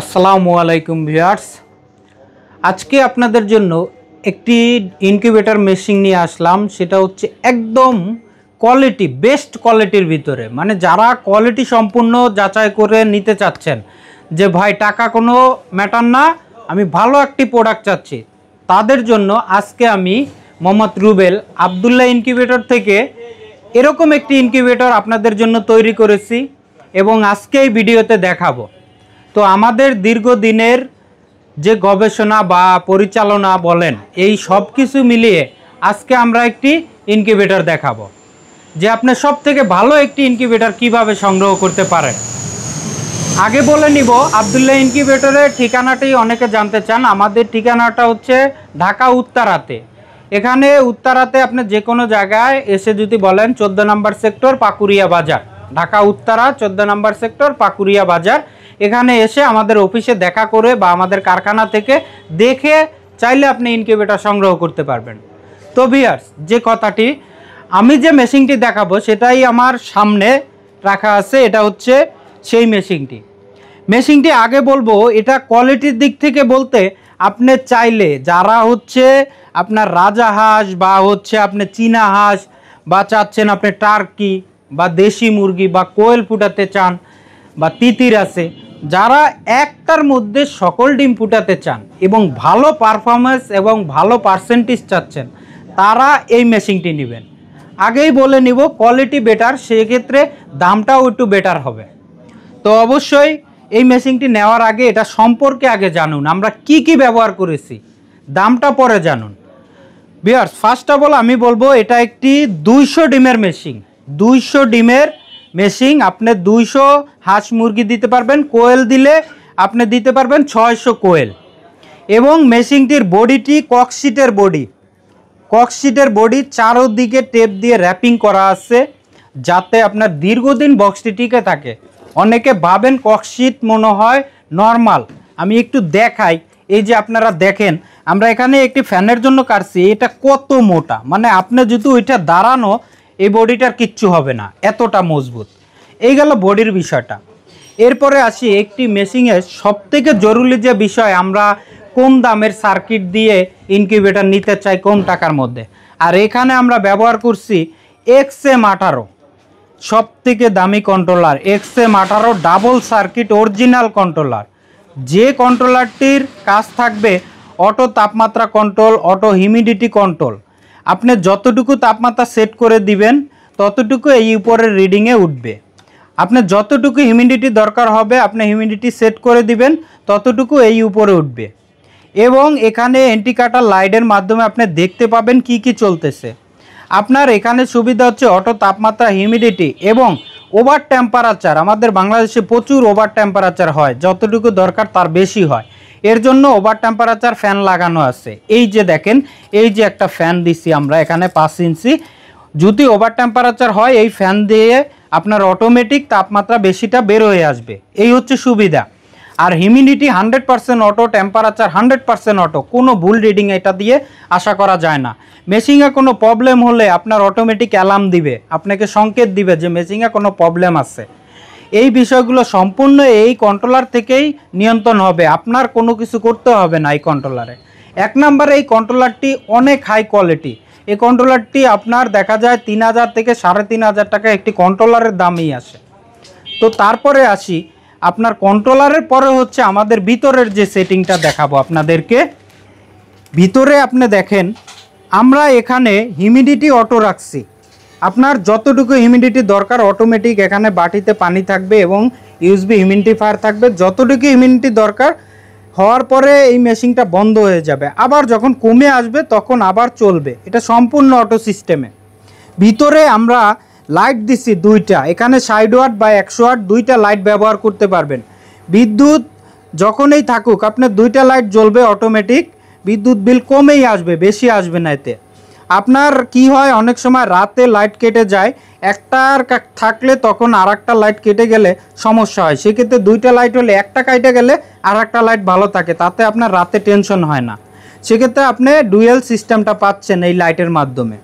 আসসালামু আলাইকুম ভিয়ার্স আজকে আপনাদের জন্য একটি ইনকিউবেটার মেশিন নিয়ে আসলাম সেটা হচ্ছে একদম কোয়ালিটি বেস্ট কোয়ালিটির ভিতরে মানে যারা কোয়ালিটি সম্পূর্ণ যাচাই করে নিতে চাচ্ছেন যে ভাই টাকা কোনো ম্যাটার না আমি ভালো একটি প্রোডাক্ট চাচ্ছি তাদের জন্য আজকে আমি মোহাম্মদ রুবেল আবদুল্লাহ ইনকিউবেটর থেকে এরকম একটি ইনকিউবেটর আপনাদের জন্য তৈরি করেছি এবং আজকে এই ভিডিওতে দেখাবো তো আমাদের দীর্ঘদিনের যে গবেষণা বা পরিচালনা বলেন এই সব কিছু মিলিয়ে আজকে আমরা একটি ইনকিউবেটার দেখাবো যে আপনি সব থেকে ভালো একটি ইনকিউবেটার কিভাবে সংগ্রহ করতে পারেন আগে বলে নিব আবদুল্লাহ ইনকিউবেটারের ঠিকানাটি অনেকে জানতে চান আমাদের ঠিকানাটা হচ্ছে ঢাকা উত্তরাতে এখানে উত্তরাতে আপনি যে কোনো জায়গায় এসে যদি বলেন চোদ্দো নম্বর সেক্টর পাকুরিয়া বাজার ঢাকা উত্তরা চোদ্দো নম্বর সেক্টর পাকুরিয়া বাজার এখানে এসে আমাদের অফিসে দেখা করে বা আমাদের কারখানা থেকে দেখে চাইলে আপনি ইনকিউবেটার সংগ্রহ করতে পারবেন তো ভিয়ার্স যে কথাটি আমি যে মেশিনটি দেখাবো সেটাই আমার সামনে রাখা আছে এটা হচ্ছে সেই মেশিনটি মেশিনটি আগে বলবো এটা কোয়ালিটির দিক থেকে বলতে আপনি চাইলে যারা হচ্ছে আপনার রাজা হাঁস বা হচ্ছে আপনি চীনা হাঁস বা চাচ্ছেন আপনি টার্কি বা দেশি মুরগি বা কোয়েল ফুটাতে চান বা তিতির আছে যারা একটার মধ্যে সকল ডিম ফুটাতে চান এবং ভালো পারফরমেন্স এবং ভালো পার্সেন্টেজ চাচ্ছেন তারা এই মেশিনটি নেবেন আগেই বলে নিব কোয়ালিটি বেটার সেক্ষেত্রে দামটাও একটু বেটার হবে তো অবশ্যই এই মেশিনটি নেওয়ার আগে এটা সম্পর্কে আগে জানুন আমরা কি কি ব্যবহার করেছি দামটা পরে জানুন বিয়ার্স ফার্স্ট অফ অল আমি বলবো এটা একটি দুইশো ডিমের মেশিন দুইশো ডিমের মেশিং আপনি দুইশো হাঁস মুরগি দিতে পারবেন কোয়েল দিলে আপনি দিতে পারবেন ছয়শো কোয়েল এবং মেশিংটির বডিটি ককশিটের বডি ককশিটের বডি চারোদিকে টেপ দিয়ে র্যাপিং করা আছে যাতে আপনার দীর্ঘদিন বক্সটি টিকে থাকে অনেকে ভাবেন ককশিট মনে হয় নর্মাল আমি একটু দেখাই এই যে আপনারা দেখেন আমরা এখানে একটি ফ্যানের জন্য কাটছি এটা কত মোটা মানে আপনি যদি ওইটা দাঁড়ানো এই বডিটার কিচ্ছু হবে না এতটা মজবুত এই গেল বডির বিষয়টা এরপরে আসি একটি মেশিংয়ের সবথেকে জরুরি যে বিষয় আমরা কোন দামের সার্কিট দিয়ে ইনকিউবেটার নিতে চাই কম টাকার মধ্যে আর এখানে আমরা ব্যবহার করছি এক্স এম আঠারো সব থেকে দামি কন্ট্রোলার এক্স এম আঠারো ডাবল সার্কিট অরিজিনাল কন্ট্রোলার যে কন্ট্রোলারটির কাজ থাকবে অটো তাপমাত্রা কন্ট্রোল অটো হিউমিডিটি কন্ট্রোল আপনি যতটুকু তাপমাত্রা সেট করে দিবেন ততটুকু এই উপরের রিডিংয়ে উঠবে আপনার যতটুকু হিউমিডিটি দরকার হবে আপনি হিউমিডিটি সেট করে দিবেন ততটুকু এই উপরে উঠবে এবং এখানে এন্টিকাটার লাইটের মাধ্যমে আপনি দেখতে পাবেন কি কি চলতেছে আপনার এখানে সুবিধা হচ্ছে অটো তাপমাত্রা হিউমিডিটি এবং ওভার টেম্পারেচার আমাদের বাংলাদেশে প্রচুর ওভার টেম্পারেচার হয় যতটুকু দরকার তার বেশি হয় এর জন্য ওভার টেম্পারেচার ফ্যান লাগানো আছে এই যে দেখেন এই যে একটা ফ্যান দিছি আমরা এখানে পাঁচ ইঞ্চি যদি ওভার টেম্পারেচার হয় এই ফ্যান দিয়ে আপনার অটোমেটিক তাপমাত্রা বেশিটা বের হয়ে আসবে এই হচ্ছে সুবিধা আর humidity hundred percent auto temperature hundred percent auto কোনো ভুল রিডিং এটা দিয়ে আশা করা যায় না মেশিংয়ে কোনো প্রবলেম হলে আপনার অটোমেটিক অ্যালার্ম দিবে আপনাকে সংকেত দিবে যে মেশিংয়ে কোনো প্রবলেম আছে এই বিষয়গুলো সম্পূর্ণ এই কন্ট্রোলার থেকেই নিয়ন্ত্রণ হবে আপনার কোনো কিছু করতে হবে না এই কন্ট্রোলারে এক নম্বরে এই কন্ট্রোলারটি অনেক হাই কোয়ালিটি এই কন্ট্রোলারটি আপনার দেখা যায় তিন হাজার থেকে সাড়ে তিন হাজার টাকা একটি কন্ট্রোলারের দামই আসে তো তারপরে আসি আপনার কন্ট্রোলারের পরে হচ্ছে আমাদের ভিতরের যে সেটিংটা দেখাবো আপনাদেরকে ভিতরে আপনি দেখেন আমরা এখানে হিউমিডিটি অটো রাখছি আপনার যতটুকু হিউমিডিটি দরকার অটোমেটিক এখানে বাটিতে পানি থাকবে এবং ইউজবি ফায়ার থাকবে যতটুকু হিউমিডিটি দরকার হওয়ার পরে এই মেশিনটা বন্ধ হয়ে যাবে আবার যখন কমে আসবে তখন আবার চলবে এটা সম্পূর্ণ অটো সিস্টেমে ভিতরে আমরা লাইট দিচ্ছি দুইটা এখানে সাইড ওয়াট বা একশো ওয়াট দুইটা লাইট ব্যবহার করতে পারবেন বিদ্যুৎ যখনই থাকুক আপনার দুইটা লাইট জ্বলবে অটোমেটিক বিদ্যুৎ বিল কমেই আসবে বেশি আসবে না এতে আপনার কি হয় অনেক সময় রাতে লাইট কেটে যায় একটার থাকলে তখন আর একটা লাইট কেটে গেলে সমস্যা হয় সেক্ষেত্রে দুইটা লাইট হলে একটা কাইটে গেলে আর একটা লাইট ভালো থাকে তাতে আপনার রাতে টেনশন হয় না সেক্ষেত্রে আপনি ডুয়েল সিস্টেমটা পাচ্ছেন এই লাইটের মাধ্যমে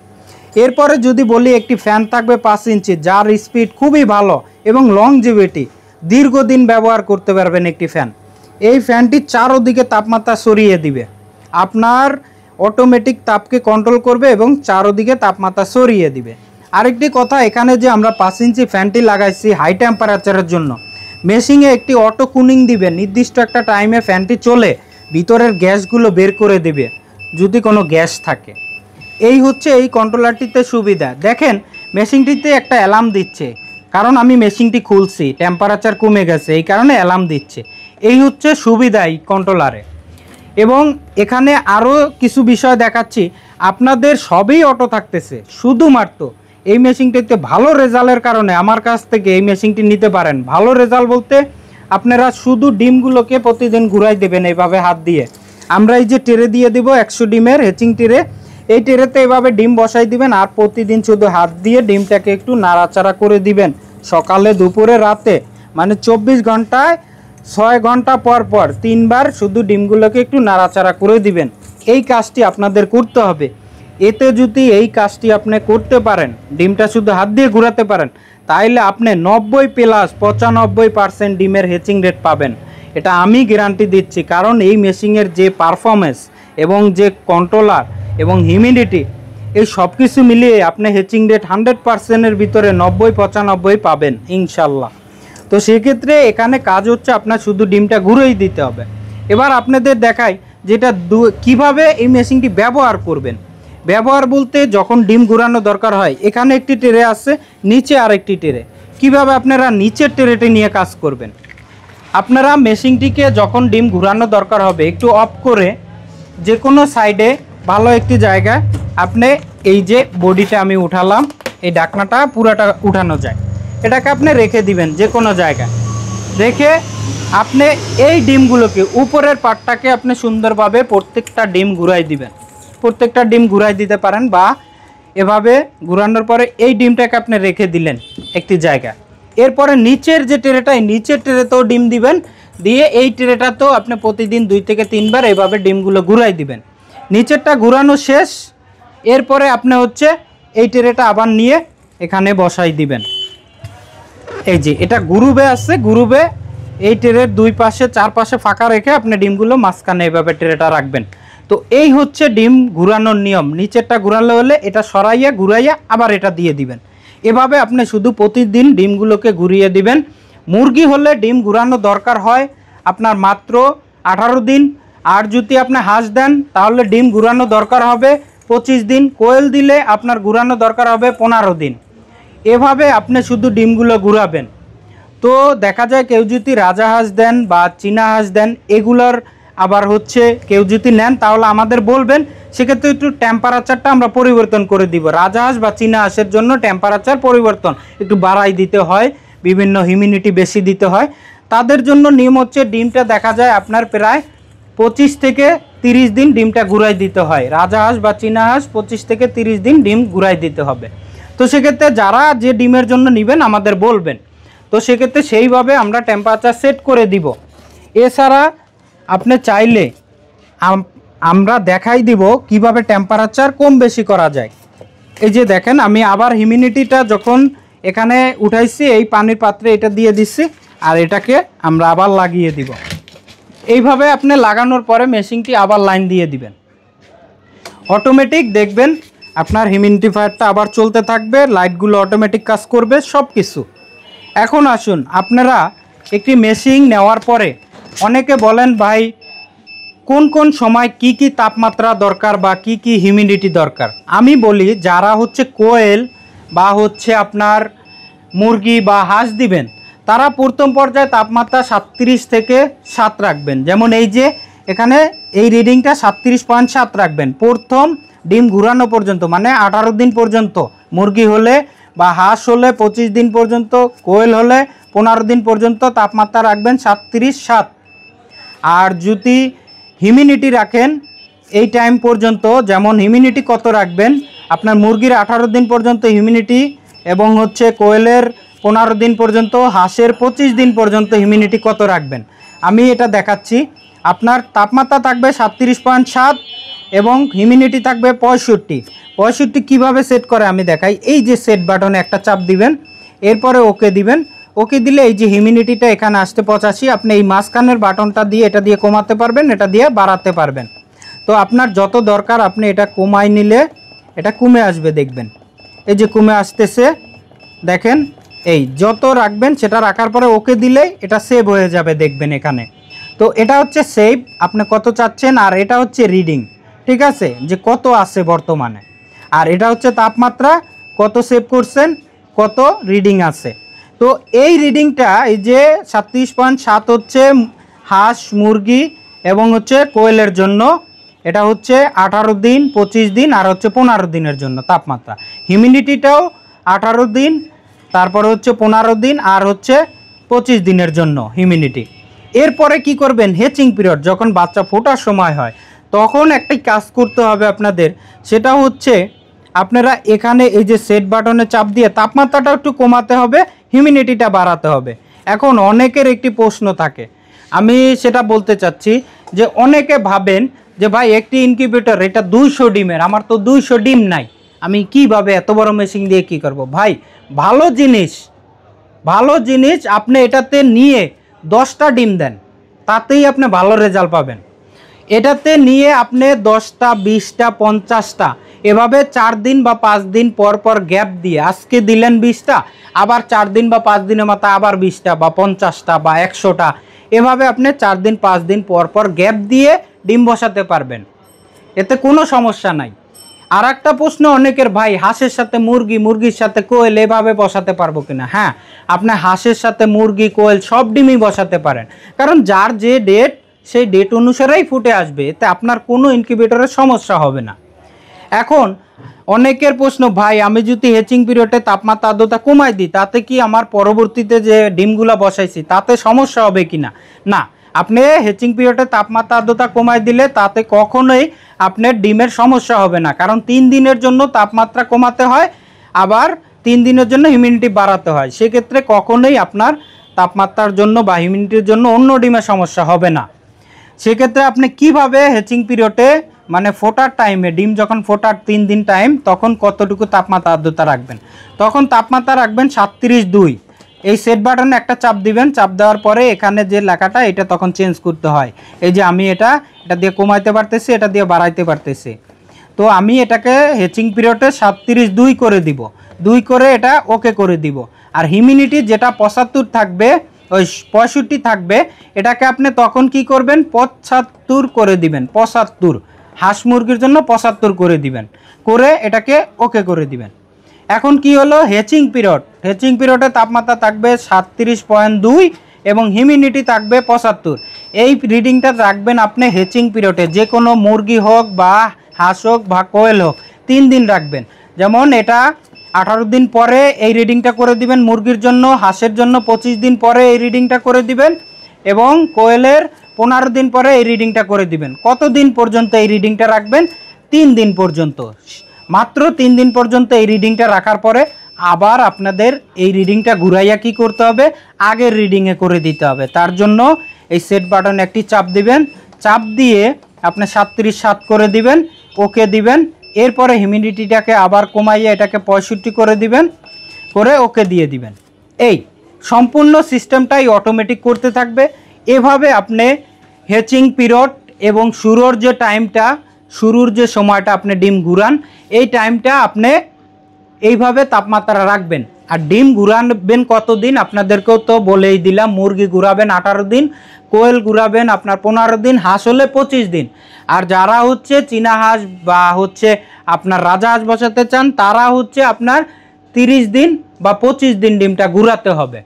এরপরে যদি বলি একটি ফ্যান থাকবে পাঁচ ইঞ্চি যার স্পিড খুবই ভালো এবং লং লংজিভিটি দীর্ঘদিন ব্যবহার করতে পারবেন একটি ফ্যান এই ফ্যানটি চারোদিকে তাপমাত্রা সরিয়ে দিবে আপনার অটোমেটিক তাপকে কন্ট্রোল করবে এবং চারোদিকে তাপমাত্রা সরিয়ে দিবে আরেকটি কথা এখানে যে আমরা পাঁচ ইঞ্চি ফ্যানটি লাগাইছি হাই টেম্পারেচারের জন্য মেশিনে একটি অটো কুনিং দিবে নির্দিষ্ট একটা টাইমে ফ্যানটি চলে ভিতরের গ্যাসগুলো বের করে দেবে যদি কোনো গ্যাস থাকে এই হচ্ছে এই কন্ট্রোলারটিতে সুবিধা দেখেন মেশিনটিতে একটা অ্যালার্ম দিচ্ছে কারণ আমি মেশিনটি খুলছি টেম্পারেচার কমে গেছে এই কারণে অ্যালার্ম দিচ্ছে এই হচ্ছে সুবিধা এই কন্ট্রোলারে এবং এখানে আরও কিছু বিষয় দেখাচ্ছি আপনাদের সবই অটো থাকতেছে শুধুমাত্র এই মেশিনটিতে ভালো রেজাল্টের কারণে আমার কাছ থেকে এই মেশিনটি নিতে পারেন ভালো রেজাল্ট বলতে আপনারা শুধু ডিমগুলোকে প্রতিদিন ঘুরাই দেবেন এইভাবে হাত দিয়ে আমরা এই যে টেরে দিয়ে দিব একশো ডিমের হেচিং টেরে এই টেরেতে এভাবে ডিম বসাই দিবেন আর প্রতিদিন শুধু হাত দিয়ে ডিমটাকে একটু নাড়াচাড়া করে দিবেন সকালে দুপুরে রাতে মানে চব্বিশ ঘন্টায় ছয় ঘন্টা পর পর তিনবার শুধু ডিমগুলোকে একটু নাড়াচাড়া করে দিবেন এই কাজটি আপনাদের করতে হবে এতে যদি এই কাজটি আপনি করতে পারেন ডিমটা শুধু হাত দিয়ে ঘুরাতে পারেন তাইলে আপনি নব্বই প্লাস পঁচানব্বই পারসেন্ট ডিমের হেচিং রেট পাবেন এটা আমি গ্যারান্টি দিচ্ছি কারণ এই মেশিনের যে পারফরমেন্স এবং যে কন্ট্রোলার এবং হিউমিডিটি এই সব কিছু মিলিয়ে আপনি হেচিং রেট হান্ড্রেড পারসেন্টের ভিতরে নব্বই পঁচানব্বই পাবেন ইনশাল্লাহ তো সেক্ষেত্রে এখানে কাজ হচ্ছে আপনার শুধু ডিমটা ঘুরেই দিতে হবে এবার আপনাদের দেখাই যেটা দু কীভাবে এই মেশিনটি ব্যবহার করবেন ব্যবহার বলতে যখন ডিম ঘুরানো দরকার হয় এখানে একটি টেরে আছে নিচে আরেকটি টেরে কিভাবে আপনারা নিচের টেরেটি নিয়ে কাজ করবেন আপনারা মেশিনটিকে যখন ডিম ঘুরানো দরকার হবে একটু অফ করে যে কোনো সাইডে ভালো একটি জায়গায় আপনি এই যে বডিটা আমি উঠালাম এই ডাকনাটা পুরাটা উঠানো যায় এটাকে আপনি রেখে দিবেন যে কোনো জায়গায় রেখে আপনি এই ডিমগুলোকে উপরের পাটটাকে আপনি সুন্দরভাবে প্রত্যেকটা ডিম ঘুরাই দিবেন প্রত্যেকটা ডিম ঘুরাই দিতে পারেন বা এভাবে ঘুরানোর পরে এই ডিমটাকে আপনি রেখে দিলেন একটি জায়গায় এরপরে নিচের যে টেরেটা এই নিচের টেরেতেও ডিম দিবেন দিয়ে এই তো আপনি প্রতিদিন দুই থেকে তিনবার এভাবে ডিমগুলো ঘুরাই দিবেন নিচেরটা ঘুরানো শেষ এরপরে আপনি হচ্ছে এই টেরেটা আবার নিয়ে এখানে বসাই দিবেন এই যে এটা গুরুবে আছে গুরুবে এই ট্রের দুই পাশে চার পাশে ফাঁকা রেখে আপনি ডিমগুলো মাঝখানে এভাবে ট্রেটা রাখবেন তো এই হচ্ছে ডিম ঘুরানোর নিয়ম নিচেরটা ঘুরালে হলে এটা সরাইয়া ঘুরাইয়া আবার এটা দিয়ে দিবেন এভাবে আপনি শুধু প্রতিদিন ডিমগুলোকে ঘুরিয়ে দিবেন মুরগি হলে ডিম ঘুরানো দরকার হয় আপনার মাত্র আঠারো দিন আর যদি আপনি হাঁস দেন তাহলে ডিম ঘুরানো দরকার হবে পঁচিশ দিন কোয়েল দিলে আপনার ঘুরানো দরকার হবে পনেরো দিন এভাবে আপনি শুধু ডিমগুলো ঘুরাবেন তো দেখা যায় কেউ যদি রাজা হাঁস দেন বা চীনা হাঁস দেন এগুলোর আবার হচ্ছে কেউ যদি নেন তাহলে আমাদের বলবেন সেক্ষেত্রে একটু টেম্পারেচারটা আমরা পরিবর্তন করে দিব রাজা হাঁস বা চীনা হাঁসের জন্য টেম্পারেচার পরিবর্তন একটু বাড়াই দিতে হয় বিভিন্ন হিউমিনিটি বেশি দিতে হয় তাদের জন্য নিয়ম হচ্ছে ডিমটা দেখা যায় আপনার প্রায় পঁচিশ থেকে তিরিশ দিন ডিমটা ঘুরাই দিতে হয় রাজা হাঁস বা চীনা হাঁস পঁচিশ থেকে তিরিশ দিন ডিম ঘুরাই দিতে হবে তো সেক্ষেত্রে যারা যে ডিমের জন্য নেবেন আমাদের বলবেন তো সেক্ষেত্রে সেইভাবে আমরা টেম্পারেচার সেট করে দিব এছাড়া আপনি চাইলে আমরা দেখাই দিব কিভাবে টেম্পারেচার কম বেশি করা যায় এই যে দেখেন আমি আবার হিমিউনিটিটা যখন এখানে উঠাইছি এই পানির পাত্রে এটা দিয়ে দিচ্ছি আর এটাকে আমরা আবার লাগিয়ে দিব এইভাবে আপনি লাগানোর পরে মেশিনটি আবার লাইন দিয়ে দিবেন অটোমেটিক দেখবেন আপনার হিউমিডিফায়ারটা আবার চলতে থাকবে লাইটগুলো অটোমেটিক কাজ করবে সব কিছু এখন আসুন আপনারা একটি মেশিন নেওয়ার পরে অনেকে বলেন ভাই কোন কোন সময় কি কি তাপমাত্রা দরকার বা কি কি হিউমিডিটি দরকার আমি বলি যারা হচ্ছে কোয়েল বা হচ্ছে আপনার মুরগি বা হাঁস দিবেন তারা প্রথম পর্যায়ে তাপমাত্রা সাতত্রিশ থেকে সাত রাখবেন যেমন এই যে এখানে এই রিডিংটা সাতত্রিশ পয়েন্ট সাত রাখবেন প্রথম ডিম ঘুরানো পর্যন্ত মানে আঠারো দিন পর্যন্ত মুরগি হলে বা হাঁস হলে পঁচিশ দিন পর্যন্ত কোয়েল হলে পনেরো দিন পর্যন্ত তাপমাত্রা রাখবেন সাতত্রিশ সাত আর যদি হিউমিনিটি রাখেন এই টাইম পর্যন্ত যেমন হিউমিনিটি কত রাখবেন আপনার মুরগির আঠারো দিন পর্যন্ত হিউমিনিটি এবং হচ্ছে কোয়েলের পনেরো দিন পর্যন্ত হাঁসের পঁচিশ দিন পর্যন্ত হিউমিনিটি কত রাখবেন আমি এটা দেখাচ্ছি আপনার তাপমাত্রা থাকবে সাতত্রিশ পয়েন্ট সাত এবং হিউমিনিটি থাকবে পঁয়ষট্টি পঁয়ষট্টি কীভাবে সেট করে আমি দেখাই এই যে সেট বাটনে একটা চাপ দিবেন এরপরে ওকে দিবেন ওকে দিলে এই যে হিউমিনিটিটা এখানে আসতে পঁচাশি আপনি এই মাঝখানের বাটনটা দিয়ে এটা দিয়ে কমাতে পারবেন এটা দিয়ে বাড়াতে পারবেন তো আপনার যত দরকার আপনি এটা কমাই নিলে এটা কমে আসবে দেখবেন এই যে কমে আসতেছে দেখেন এই যত রাখবেন সেটা রাখার পরে ওকে দিলেই এটা সেভ হয়ে যাবে দেখবেন এখানে তো এটা হচ্ছে সেভ আপনি কত চাচ্ছেন আর এটা হচ্ছে রিডিং ঠিক আছে যে কত আছে বর্তমানে আর এটা হচ্ছে তাপমাত্রা কত সেভ করছেন কত রিডিং আছে তো এই রিডিংটা এই যে সাতত্রিশ পয়েন্ট সাত হচ্ছে হাঁস মুরগি এবং হচ্ছে কোয়েলের জন্য এটা হচ্ছে আঠারো দিন পঁচিশ দিন আর হচ্ছে পনেরো দিনের জন্য তাপমাত্রা হিউমিডিটিটাও আঠারো দিন তারপরে হচ্ছে পনেরো দিন আর হচ্ছে পঁচিশ দিনের জন্য হিউমিডিটি এরপরে কি করবেন হেচিং পিরিয়ড যখন বাচ্চা ফোটার সময় হয় তখন একটাই কাজ করতে হবে আপনাদের সেটা হচ্ছে আপনারা এখানে এই যে সেট বাটনে চাপ দিয়ে তাপমাত্রাটা একটু কমাতে হবে হিউমিনিটিটা বাড়াতে হবে এখন অনেকের একটি প্রশ্ন থাকে আমি সেটা বলতে চাচ্ছি যে অনেকে ভাবেন যে ভাই একটি ইনকিউবেটর এটা দুইশো ডিমের আমার তো দুইশো ডিম নাই আমি কিভাবে এত বড় মেশিন দিয়ে কি করব ভাই ভালো জিনিস ভালো জিনিস আপনি এটাতে নিয়ে দশটা ডিম দেন তাতেই আপনি ভালো রেজাল্ট পাবেন এটাতে নিয়ে আপনি দশটা বিশটা পঞ্চাশটা এভাবে চার দিন বা পাঁচ দিন পর পর গ্যাপ দিয়ে আজকে দিলেন বিশটা আবার চার দিন বা পাঁচ দিনের মাথা আবার বিশটা বা পঞ্চাশটা বা একশোটা এভাবে আপনি চার দিন পাঁচ দিন পর পর গ্যাপ দিয়ে ডিম বসাতে পারবেন এতে কোনো সমস্যা নাই আর একটা প্রশ্ন অনেকের ভাই হাঁসের সাথে মুরগি মুরগির সাথে কোয়েল এভাবে বসাতে পারবো কিনা হ্যাঁ আপনি হাঁসের সাথে মুরগি কোয়েল সব ডিমই বসাতে পারেন কারণ যার যে ডেট সেই ডেট অনুসারেই ফুটে আসবে এতে আপনার কোনো ইনকিউবেটরের সমস্যা হবে না এখন অনেকের প্রশ্ন ভাই আমি যদি হেচিং পিরিয়ডে তাপমাত্রা আর্দ্রতা কমাই দিই তাতে কি আমার পরবর্তীতে যে ডিমগুলো বসাইছি তাতে সমস্যা হবে কি না না আপনি হেচিং পিরিয়ডে তাপমাত্রা আর্দ্রতা কমায় দিলে তাতে কখনোই আপনার ডিমের সমস্যা হবে না কারণ তিন দিনের জন্য তাপমাত্রা কমাতে হয় আবার তিন দিনের জন্য হিউমিডিটি বাড়াতে হয় সেক্ষেত্রে কখনোই আপনার তাপমাত্রার জন্য বা হিউমিডিটির জন্য অন্য ডিমের সমস্যা হবে না সেক্ষেত্রে আপনি কিভাবে হেচিং পিরিয়ডে মানে ফোটার টাইমে ডিম যখন ফোটার তিন দিন টাইম তখন কতটুকু তাপমাত্রা আর্দ্রতা রাখবেন তখন তাপমাত্রা রাখবেন সাতত্রিশ দুই এই সেট বাটনে একটা চাপ দিবেন চাপ দেওয়ার পরে এখানে যে লেখাটা এটা তখন চেঞ্জ করতে হয় এই যে আমি এটা এটা দিয়ে কমাইতে পারতেছি এটা দিয়ে বাড়াইতে পারতেছি তো আমি এটাকে হেচিং পিরিয়ডে সাতত্রিশ দুই করে দিব দুই করে এটা ওকে করে দিব আর হিউমিনিটি যেটা পঁচাত্তর থাকবে ওই পঁয়ষট্টি থাকবে এটাকে আপনি তখন কি করবেন পঁচাত্তর করে দিবেন পঁচাত্তর হাঁস মুরগির জন্য পঁচাত্তর করে দিবেন করে এটাকে ওকে করে দিবেন এখন কি হলো হেচিং পিরিয়ড হেচিং পিরিয়ডে তাপমাত্রা থাকবে সাতত্রিশ পয়েন্ট দুই এবং হিউমিডিটি থাকবে পঁচাত্তর এই রিডিংটা রাখবেন আপনি হেচিং পিরিয়ডে যে কোনো মুরগি হোক বা হাঁস হোক বা কোয়েল হোক তিন দিন রাখবেন যেমন এটা আঠারো দিন পরে এই রিডিংটা করে দিবেন মুরগির জন্য হাঁসের জন্য পঁচিশ দিন পরে এই রিডিংটা করে দিবেন এবং কোয়েলের পনেরো দিন পরে এই রিডিংটা করে দিবেন কত দিন পর্যন্ত এই রিডিংটা রাখবেন তিন দিন পর্যন্ত মাত্র তিন দিন পর্যন্ত এই রিডিংটা রাখার পরে আবার আপনাদের এই রিডিংটা ঘুরাইয়া কি করতে হবে আগের রিডিংয়ে করে দিতে হবে তার জন্য এই সেট বাটন একটি চাপ দিবেন চাপ দিয়ে আপনি সাতত্রিশ সাত করে দিবেন ওকে দিবেন এরপরে হিউমিডিটিটাকে আবার কমাইয়া এটাকে পঁয়ষট্টি করে দিবেন করে ওকে দিয়ে দিবেন এই সম্পূর্ণ সিস্টেমটাই অটোমেটিক করতে থাকবে এভাবে আপনি হেচিং পিরিয়ড এবং শুরুর যে টাইমটা শুরুর যে সময়টা আপনি ডিম ঘুরান এই টাইমটা আপনি এইভাবে তাপমাত্রা রাখবেন আর ডিম ঘুরাবেন কতদিন আপনাদেরকেও তো বলেই দিলাম মুরগি ঘুরাবেন আঠারো দিন কোয়েল ঘুরাবেন আপনার পনেরো দিন হাঁস হলে পঁচিশ দিন আর যারা হচ্ছে চীনা হাঁস বা হচ্ছে আপনার রাজা হাঁস বসাতে চান তারা হচ্ছে আপনার তিরিশ দিন বা পঁচিশ দিন ডিমটা ঘুরাতে হবে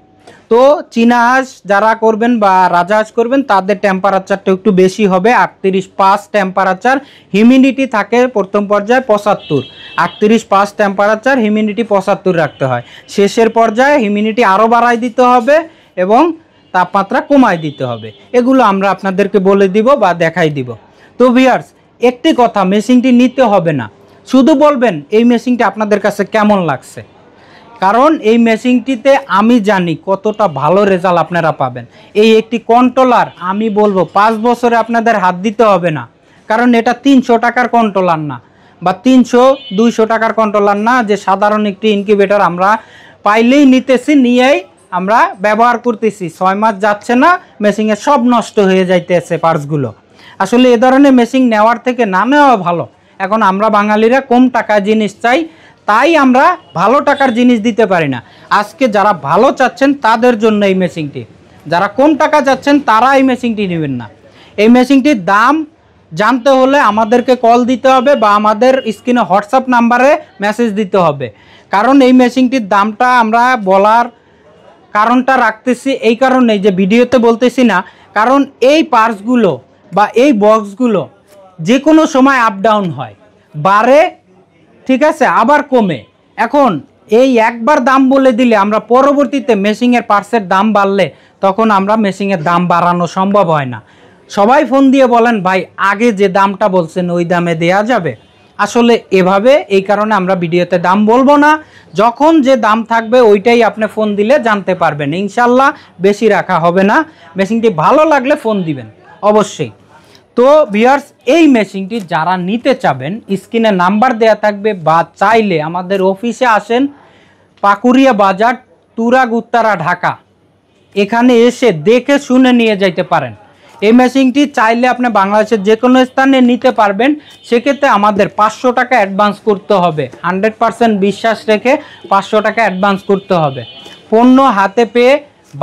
তো চীনা হাঁস যারা করবেন বা রাজা হাঁস করবেন তাদের টেম্পারেচারটা একটু বেশি হবে আটত্রিশ পাঁচ টেম্পারেচার হিউমিডিটি থাকে প্রথম পর্যায়ে পঁচাত্তর আটত্রিশ পাঁচ টেম্পারেচার হিউমিডিটি পঁচাত্তর রাখতে হয় শেষের পর্যায়ে হিউমিডিটি আরও বাড়াই দিতে হবে এবং তাপমাত্রা কমায় দিতে হবে এগুলো আমরা আপনাদেরকে বলে দিব বা দেখাই দিব তো ভিয়ার্স একটি কথা মেশিনটি নিতে হবে না শুধু বলবেন এই মেশিনটি আপনাদের কাছে কেমন লাগছে কারণ এই মেশিনটিতে আমি জানি কতটা ভালো রেজাল্ট আপনারা পাবেন এই একটি কন্ট্রোলার আমি বলবো পাঁচ বছরে আপনাদের হাত দিতে হবে না কারণ এটা তিনশো টাকার কন্ট্রোলার না বা তিনশো দুইশো টাকার কন্ট্রোলার না যে সাধারণ একটি ইনকিউবেটার আমরা পাইলেই নিতেছি নিয়েই আমরা ব্যবহার করতেছি ছয় মাস যাচ্ছে না মেশিনে সব নষ্ট হয়ে যাইতেছে পার্টসগুলো আসলে এ ধরনের মেশিন নেওয়ার থেকে না নেওয়া ভালো এখন আমরা বাঙালিরা কম টাকা জিনিস চাই তাই আমরা ভালো টাকার জিনিস দিতে পারি না আজকে যারা ভালো চাচ্ছেন তাদের জন্য এই মেশিনটি যারা কম টাকা চাচ্ছেন তারা এই মেশিনটি নেবেন না এই মেশিনটির দাম জানতে হলে আমাদেরকে কল দিতে হবে বা আমাদের স্ক্রিনে হোয়াটসঅ্যাপ নাম্বারে মেসেজ দিতে হবে কারণ এই মেশিনটির দামটা আমরা বলার কারণটা রাখতেছি এই কারণে যে ভিডিওতে বলতেছি না কারণ এই পার্সগুলো বা এই বক্সগুলো যে কোনো সময় আপ ডাউন হয় বারে ঠিক আছে আবার কমে এখন এই একবার দাম বলে দিলে আমরা পরবর্তীতে মেশিংয়ের পার্সের দাম বাড়লে তখন আমরা মেশিংয়ের দাম বাড়ানো সম্ভব হয় না সবাই ফোন দিয়ে বলেন ভাই আগে যে দামটা বলছেন ওই দামে দেয়া যাবে আসলে এভাবে এই কারণে আমরা ভিডিওতে দাম বলবো না যখন যে দাম থাকবে ওইটাই আপনি ফোন দিলে জানতে পারবেন ইনশাল্লাহ বেশি রাখা হবে না মেশিনটি ভালো লাগলে ফোন দিবেন অবশ্যই তো ভিয়ার্স এই মেশিনটি যারা নিতে চাবেন স্ক্রিনে নাম্বার দেয়া থাকবে বা চাইলে আমাদের অফিসে আসেন পাকুরিয়া বাজার তুরাগ উত্তারা ঢাকা এখানে এসে দেখে শুনে নিয়ে যাইতে পারেন এই মেশিনটি চাইলে আপনি বাংলাদেশের যে কোনো স্থানে নিতে পারবেন সেক্ষেত্রে আমাদের পাঁচশো টাকা অ্যাডভান্স করতে হবে হান্ড্রেড পারসেন্ট বিশ্বাস রেখে পাঁচশো টাকা অ্যাডভান্স করতে হবে পণ্য হাতে পেয়ে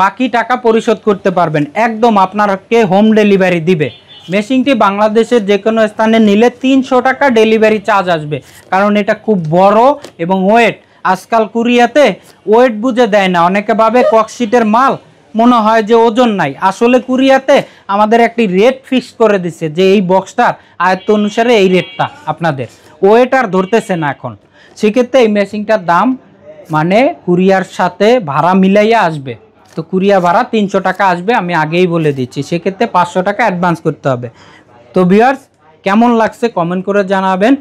বাকি টাকা পরিশোধ করতে পারবেন একদম আপনারকে হোম ডেলিভারি দিবে মেশিনটি বাংলাদেশের যে কোনো স্থানে নিলে তিনশো টাকা ডেলিভারি চার্জ আসবে কারণ এটা খুব বড় এবং ওয়েট আজকাল কুরিয়াতে ওয়েট বুঝে দেয় না অনেকে ভাবে ককশিটের মাল মনে হয় যে ওজন নাই আসলে কুরিয়াতে আমাদের একটি রেট ফিক্স করে দিছে যে এই বক্সটার আয়ত্ত অনুসারে এই রেটটা আপনাদের ওয়েট আর ধরতেছে না এখন সেক্ষেত্রে এই মেশিনটার দাম মানে কুরিয়ার সাথে ভাড়া মিলাইয়া আসবে তো কুরিয়া ভাড়া তিনশো টাকা আসবে আমি আগেই বলে দিচ্ছি সেক্ষেত্রে পাঁচশো টাকা অ্যাডভান্স করতে হবে তো ভিউয়ার্স কেমন লাগছে কমেন্ট করে জানাবেন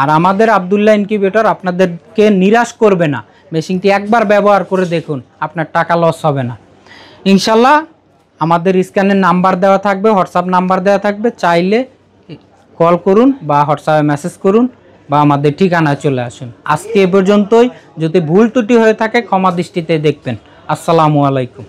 আর আমাদের আবদুল্লাহ ইনকিউবেটর আপনাদেরকে নিরাশ করবে না মেশিনটি একবার ব্যবহার করে দেখুন আপনার টাকা লস হবে না ইনশাল্লাহ আমাদের স্ক্যানের নাম্বার দেওয়া থাকবে হোয়াটসঅ্যাপ নাম্বার দেওয়া থাকবে চাইলে কল করুন বা হোয়াটসঅ্যাপে মেসেজ করুন বা আমাদের ঠিকানায় চলে আসুন আজকে এ পর্যন্তই যদি ভুল ত্রুটি হয়ে থাকে ক্ষমা দৃষ্টিতে দেখবেন আসসালামু আলাইকুম